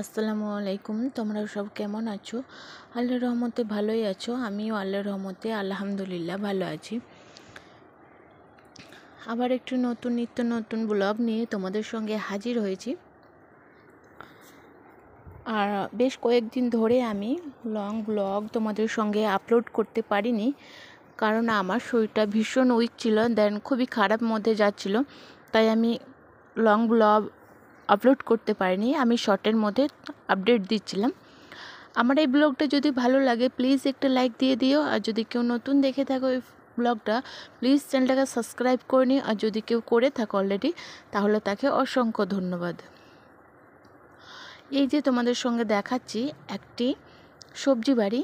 আসসালামু আলাইকুম তোমরা সব কেমন আছো আল্লাহর রহমতে ভালোই আছো আমিও আল্লাহ রহমতে আলহামদুলিল্লাহ ভালো আছি আবার একটু নতুন নিত্য নতুন ব্লগ নিয়ে তোমাদের সঙ্গে হাজির হয়েছি আর বেশ কয়েকদিন ধরে আমি লং ব্লগ তোমাদের সঙ্গে আপলোড করতে পারিনি কারণ আমার শরীরটা ভীষণ উইক ছিল দেন খুবই খারাপ মধ্যে যাচ্ছিল তাই আমি লং ব্লগ আপলোড করতে পারিনি আমি শর্টের মধ্যে আপডেট দিচ্ছিলাম আমার এই ব্লগটা যদি ভালো লাগে প্লিজ একটা লাইক দিয়ে দিও আর যদি কেউ নতুন দেখে থাকো এই ব্লগটা প্লিজ চ্যানেলটাকে সাবস্ক্রাইব করে নিও আর যদি কেউ করে থাকো অলরেডি তাহলে তাকে অসংখ্য ধন্যবাদ এই যে তোমাদের সঙ্গে দেখাচ্ছি একটি সবজি বাড়ি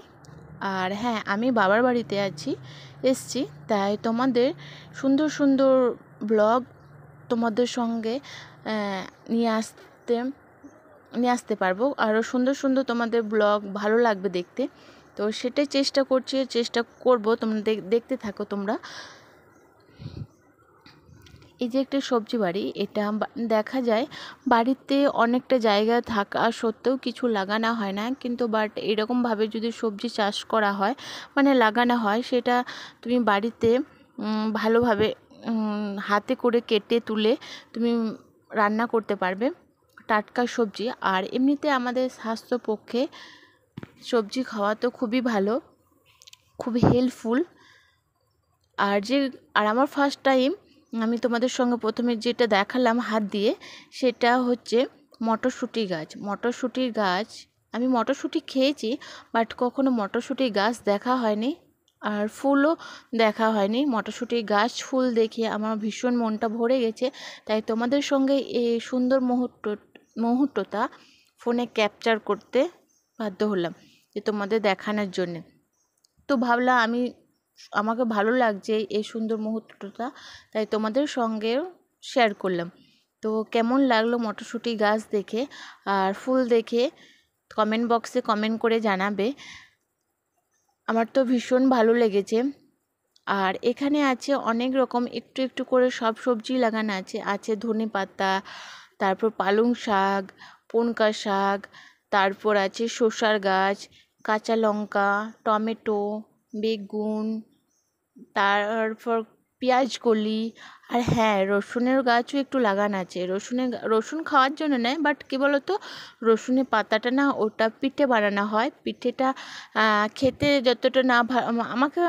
আর হ্যাঁ আমি বাবার বাড়িতে আছি এসছি তাই তোমাদের সুন্দর সুন্দর ব্লগ তোমাদের সঙ্গে নিয়ে আসতে নিয়ে আসতে পারবো আরও সুন্দর সুন্দর তোমাদের ব্লগ ভালো লাগবে দেখতে তো সেটাই চেষ্টা করছি চেষ্টা করব তোমরা দেখতে থাকো তোমরা এই যে একটা সবজি বাড়ি এটা দেখা যায় বাড়িতে অনেকটা জায়গা থাকা সত্ত্বেও কিছু লাগানো হয় না কিন্তু বাট এরকমভাবে যদি সবজি চাষ করা হয় মানে লাগানো হয় সেটা তুমি বাড়িতে ভালোভাবে হাতে করে কেটে তুলে তুমি রান্না করতে পারবে টাটকা সবজি আর এমনিতে আমাদের স্বাস্থ্য পক্ষে সবজি খাওয়া তো খুবই ভালো খুব হেল্পফুল আর যে আর আমার ফার্স্ট টাইম আমি তোমাদের সঙ্গে প্রথমে যেটা দেখালাম হাত দিয়ে সেটা হচ্ছে মটরশুঁটি গাছ মটরশুঁটির গাছ আমি মটরশুঁটি খেয়েছি বাট কখনও মটরশুঁটি গাছ দেখা হয়নি আর ফুলও দেখা হয়নি মটরশুঁটি গাছ ফুল দেখে আমার ভীষণ মনটা ভরে গেছে তাই তোমাদের সঙ্গে এই সুন্দর মুহূর্ত মুহূর্তটা ফোনে ক্যাপচার করতে বাধ্য হলাম যে তোমাদের দেখানোর জন্যে তো ভাবলাম আমি আমাকে ভালো লাগছে এই সুন্দর মুহূর্তটা তাই তোমাদের সঙ্গে শেয়ার করলাম তো কেমন লাগলো মটরশুঁটি গাছ দেখে আর ফুল দেখে কমেন্ট বক্সে কমেন্ট করে জানাবে আমার তো ভীষণ ভালো লেগেছে আর এখানে আছে অনেক রকম একটু একটু করে সব সবজি লাগানো আছে আছে ধনে পাতা তারপর পালং শাক পনকা শাক তারপর আছে শসার গাছ কাঁচা লঙ্কা টমেটো বেগুন তারপর পেঁয়াজ কলি আর হ্যাঁ রসুনের গাছও একটু লাগান আছে রসুনের রসুন খাওয়ার জন্য নেয় বাট কী বলতো রসুনের পাতাটা না ওটা পিঠে বানানো হয় পিঠেটা খেতে যতটা না আমাকে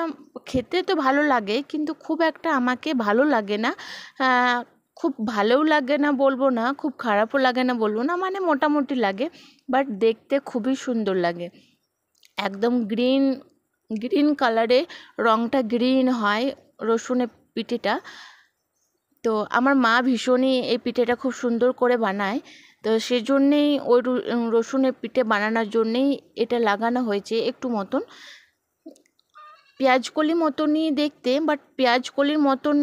খেতে তো ভালো লাগে কিন্তু খুব একটা আমাকে ভালো লাগে না খুব ভালোও লাগে না বলবো না খুব খারাপও লাগে না বলবো না মানে মোটামুটি লাগে বাট দেখতে খুবই সুন্দর লাগে একদম গ্রিন গ্রিন কালারে রঙটা গ্রিন হয় রসুনে পিঠেটা তো আমার মা ভীষণই এই পিঠেটা খুব সুন্দর করে বানায় তো সেজন্যেই ওই রসুনের পিঠে বানানোর জন্যেই এটা লাগানো হয়েছে একটু মতন পেঁয়াজকলি মতনই দেখতে বাট পেঁয়াজকলির মতন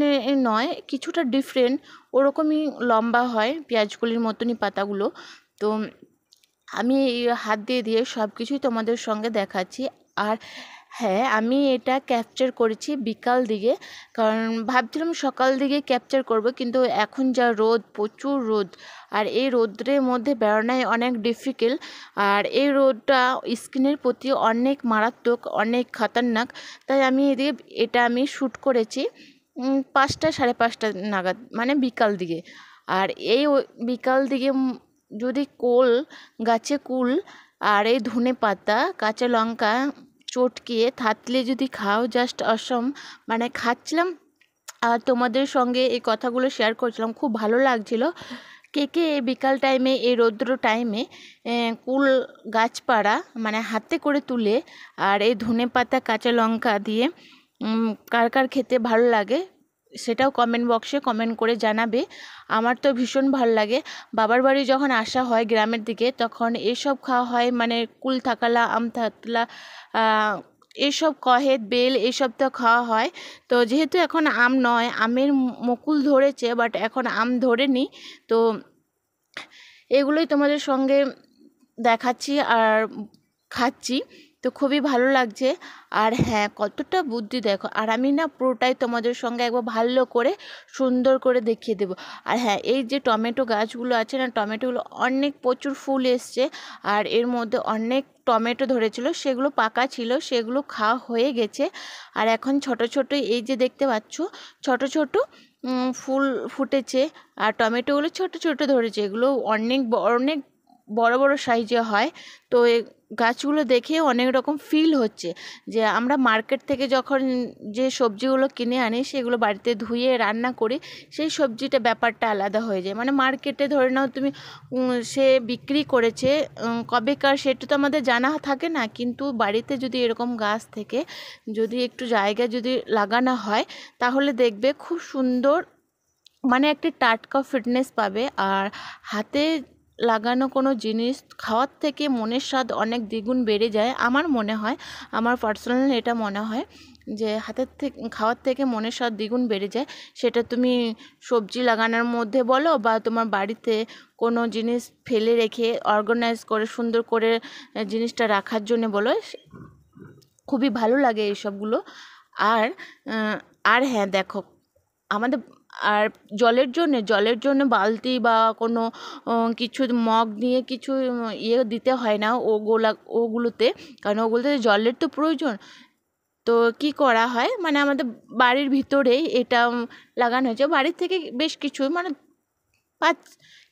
নয় কিছুটা ডিফারেন্ট ওরকমই লম্বা হয় পেঁয়াজকলির মতনই পাতাগুলো তো আমি হাত দিয়ে দিয়ে সব কিছুই তোমাদের সঙ্গে দেখাচ্ছি আর হ্যাঁ আমি এটা ক্যাপচার করেছি বিকাল দিকে কারণ ভাবছিলাম সকাল দিকে ক্যাপচার করব কিন্তু এখন যা রোদ প্রচুর রোদ আর এই রোদ্রের মধ্যে বেরোনাই অনেক ডিফিকাল্ট আর এই রোদটা স্কিনের প্রতি অনেক মারাত্মক অনেক খতরনাক তাই আমি এদিকে এটা আমি শ্যুট করেছি পাঁচটা সাড়ে পাঁচটা নাগাদ মানে বিকাল দিকে আর এই বিকাল দিকে যদি কোল গাছে কুল আর এই ধনে পাতা কাঁচা লঙ্কা চটকিয়ে থাতলে যদি খাও জাস্ট অসম মানে খাচ্ছিলাম আর তোমাদের সঙ্গে এই কথাগুলো শেয়ার করছিলাম খুব ভালো লাগছিল কে কে বিকাল টাইমে এই রৌদ্র টাইমে কুল গাছপাড়া মানে হাতে করে তুলে আর এই ধনে পাতা কাঁচা লঙ্কা দিয়ে কার কার খেতে ভালো লাগে সেটাও কমেন্ট বক্সে কমেন্ট করে জানাবে আমার তো ভীষণ ভালো লাগে বাবার বাড়ি যখন আসা হয় গ্রামের দিকে তখন এসব খাওয়া হয় মানে কুল থাকালা আম থাকলা এসব কহেদ বেল এসব তো খাওয়া হয় তো যেহেতু এখন আম নয় আমের মকুল ধরেছে বাট এখন আম ধরেনি তো এগুলোই তোমাদের সঙ্গে দেখাচ্ছি আর খাচ্ছি তো খুবই ভালো লাগছে আর হ্যাঁ কতটা বুদ্ধি দেখো আর আমি না পুরোটাই তোমাদের সঙ্গে একবার ভালো করে সুন্দর করে দেখিয়ে দেবো আর হ্যাঁ এই যে টমেটো গাছগুলো আছে না টমেটোগুলো অনেক প্রচুর ফুল এসছে আর এর মধ্যে অনেক টমেটো ধরেছিল সেগুলো পাকা ছিল সেগুলো খাওয়া হয়ে গেছে আর এখন ছোট ছোট এই যে দেখতে পাচ্ছ ছোট ছোট ফুল ফুটেছে আর টমেটোগুলো ছোট ছোট ধরেছে এগুলো অনেক অনেক বড় বড় সাইজে হয় তো গাছগুলো দেখে অনেক রকম ফিল হচ্ছে যে আমরা মার্কেট থেকে যখন যে সবজিগুলো কিনে আনি সেগুলো বাড়িতে ধুয়ে রান্না করি সেই সবজিটা ব্যাপারটা আলাদা হয়ে যায় মানে মার্কেটে ধরে নাও তুমি সে বিক্রি করেছে কবেকার সেটা তো আমাদের জানা থাকে না কিন্তু বাড়িতে যদি এরকম গাছ থেকে যদি একটু জায়গা যদি লাগানো হয় তাহলে দেখবে খুব সুন্দর মানে একটি টাটকা ফিটনেস পাবে আর হাতে লাগানো কোনো জিনিস খাওয়ার থেকে মনের স্বাদ অনেক দ্বিগুণ বেড়ে যায় আমার মনে হয় আমার পার্সোনালি এটা মনে হয় যে হাতের থেকে খাওয়ার থেকে মনের স্বাদ দ্বিগুণ বেড়ে যায় সেটা তুমি সবজি লাগানোর মধ্যে বলো বা তোমার বাড়িতে কোনো জিনিস ফেলে রেখে অর্গানাইজ করে সুন্দর করে জিনিসটা রাখার জন্য বলো খুবই ভালো লাগে এইসবগুলো আর আর হ্যাঁ দেখো আমাদের আর জলের জন্যে জলের জন্য বালতি বা কোনো কিছু মগ নিয়ে কিছু ইয়ে দিতে হয় না ওগুলা ওগুলোতে কারণ ওগুলোতে জলের তো প্রয়োজন তো কী করা হয় মানে আমাদের বাড়ির ভিতরে এটা লাগানো হয়েছে বাড়ির থেকে বেশ কিছু মানে পাঁচ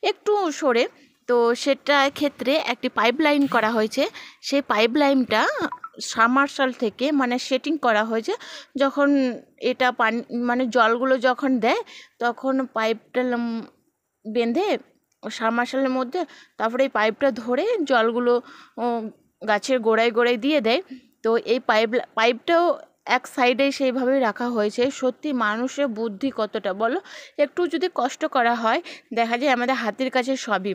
একটু সরে তো সেটা ক্ষেত্রে একটি পাইপ লাইন করা হয়েছে সেই পাইপ লাইনটা সাবমার্শাল থেকে মানে সেটিং করা হয়েছে যখন এটা পানি মানে জলগুলো যখন দেয় তখন পাইপটা বেঁধে সাবমার্শালের মধ্যে তারপরে এই পাইপটা ধরে জলগুলো গাছের গোড়ায় গোড়ায় দিয়ে দেয় তো এই পাইপ পাইপটাও এক সাইডে সেইভাবে রাখা হয়েছে সত্যি মানুষের বুদ্ধি কতটা বলো একটু যদি কষ্ট করা হয় দেখা যায় আমাদের হাতের কাছে সবই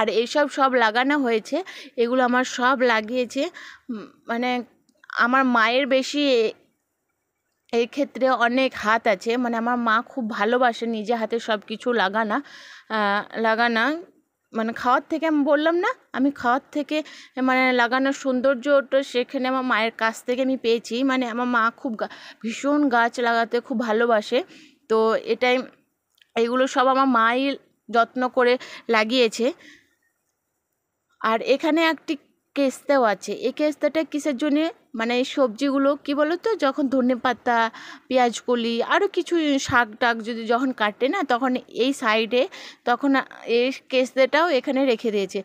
আর এইসব সব লাগানো হয়েছে এগুলো আমার সব লাগিয়েছে মানে আমার মায়ের বেশি এই ক্ষেত্রে অনেক হাত আছে মানে আমার মা খুব ভালোবাসে নিজে হাতে সব কিছু লাগানা লাগানা মানে খাওয়ার থেকে আমি বললাম না আমি খাওয়ার থেকে মানে লাগানোর সৌন্দর্যটা সেখানে আমার মায়ের কাছ থেকে আমি পেয়েছি মানে আমার মা খুব ভীষণ গাছ লাগাতে খুব ভালোবাসে তো এটাই এগুলো সব আমার মাই যত্ন করে লাগিয়েছে আর এখানে একটি কেস্তাও আছে এই কেস্তাটা কিসের জন্যে মানে সবজিগুলো কি বলো তো যখন ধনে পাতা পেঁয়াজ কলি আরও কিছু শাক টাক যদি যখন কাটে না তখন এই সাইডে তখন এই কেস্তেটাও এখানে রেখে দিয়েছে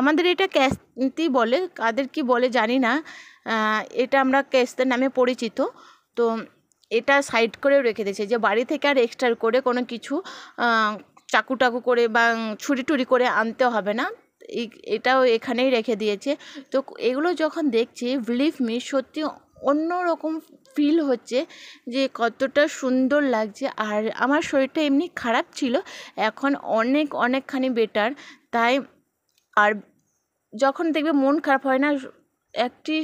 আমাদের এটা ক্যাস্তি বলে কাদের কি বলে জানি না এটা আমরা ক্যাস্তে নামে পরিচিত তো এটা সাইড করেও রেখে দিয়েছে যে বাড়ি থেকে আর এক্সট্রা করে কোনো কিছু চাকু টাকু করে বা ছুরি টুরি করে আনতে হবে না এটাও এখানেই রেখে দিয়েছে তো এগুলো যখন দেখছি বিলিভ মি সত্যি অন্য রকম ফিল হচ্ছে যে কতটা সুন্দর লাগছে আর আমার শরীরটা এমনি খারাপ ছিল এখন অনেক অনেকখানি বেটার তাই আর যখন দেখবে মন খারাপ হয় না একটি